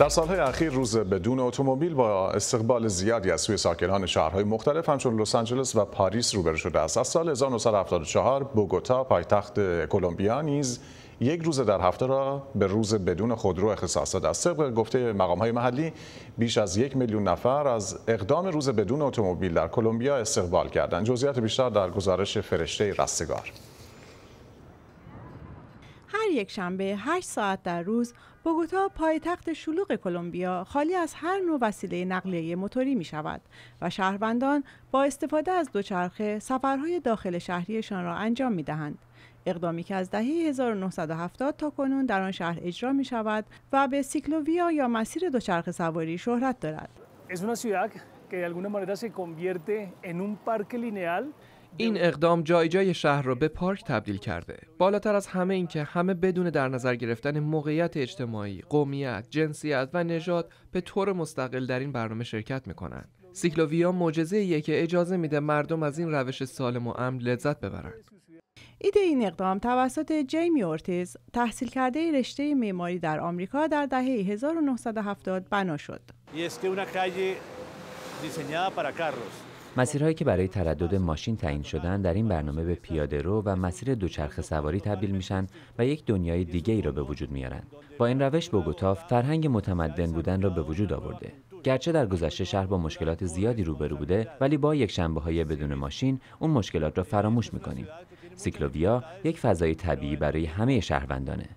در سالهای اخیر روز بدون اتومبیل با استقبال زیادی از سوی ساکنان شهرهای مختلف همچون لس آنجلس و پاریس روبرو شده است از سال 1974 بوگوتا پایتخت کلمبیا نیز یک روز در هفته را به روز بدون خودرو اختصاص داده است طبق گفته مقام های محلی بیش از یک میلیون نفر از اقدام روز بدون اتومبیل در کلمبیا استقبال کردند جزئیات بیشتر در گزارش فرشته رستگار یک شنبه 8 ساعت در روز بوگوتا پایتخت شلوغ کلمبیا خالی از هر نوع وسیله نقلیه موتوری می شود و شهروندان با استفاده از دوچرخه سفرهای داخل شهریشان را انجام می دهند. اقدامی که از دهه 1970 تا کنون در آن شهر اجرا می شود و به سیکلوویا یا مسیر دوچرخه سواری شهرت دارد. alguna convierte این اقدام جای جای شهر را به پارک تبدیل کرده بالاتر از همه اینکه همه بدون در نظر گرفتن موقعیت اجتماعی قومیت جنسیت و نژاد به طور مستقل در این برنامه شرکت میکنند سیکلوویا معجزه که اجازه میده مردم از این روش سالم و امن لذت ببرند ایده این اقدام توسط جیمی اورتیز تحصیل کرده رشته معماری در آمریکا در دهه 1970 بنا شد. مسیرهایی که برای تردد ماشین تعیین شدن در این برنامه به پیاده رو و مسیر دوچرخه سواری تبدیل میشن و یک دنیای دیگه ای را به وجود میارن. با این روش بوگوتا فرهنگ متمدن بودن را به وجود آورده. گرچه در گذشته شهر با مشکلات زیادی روبرو بوده ولی با یک شنبه های بدون ماشین اون مشکلات را فراموش میکنیم. سیکلوویا یک فضای طبیعی برای همه شهروندانه.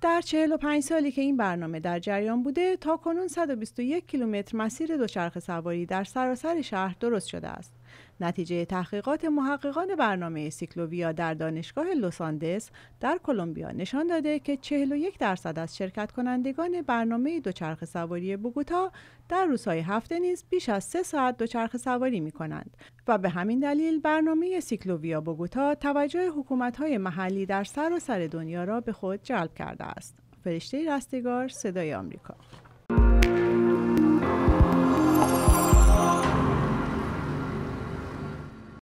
در 45 سالی که این برنامه در جریان بوده تا کنون 121 کیلومتر مسیر دوچرخه سواری در سراسر شهر درست شده است. نتیجه تحقیقات محققان برنامه سیکلوویا در دانشگاه لوساندس در کلمبیا نشان داده که 41 درصد از شرکت کنندگان برنامه دوچرخه سواری بوگوتا در روزهای هفته نیز بیش از 3 ساعت دوچرخه سواری می کنند و به همین دلیل برنامه سیکلوویا بوگوتا توجه حکومت‌های محلی در سراسر سر دنیا را به خود جلب کرده است. فرشته رستگار صدای آمریکا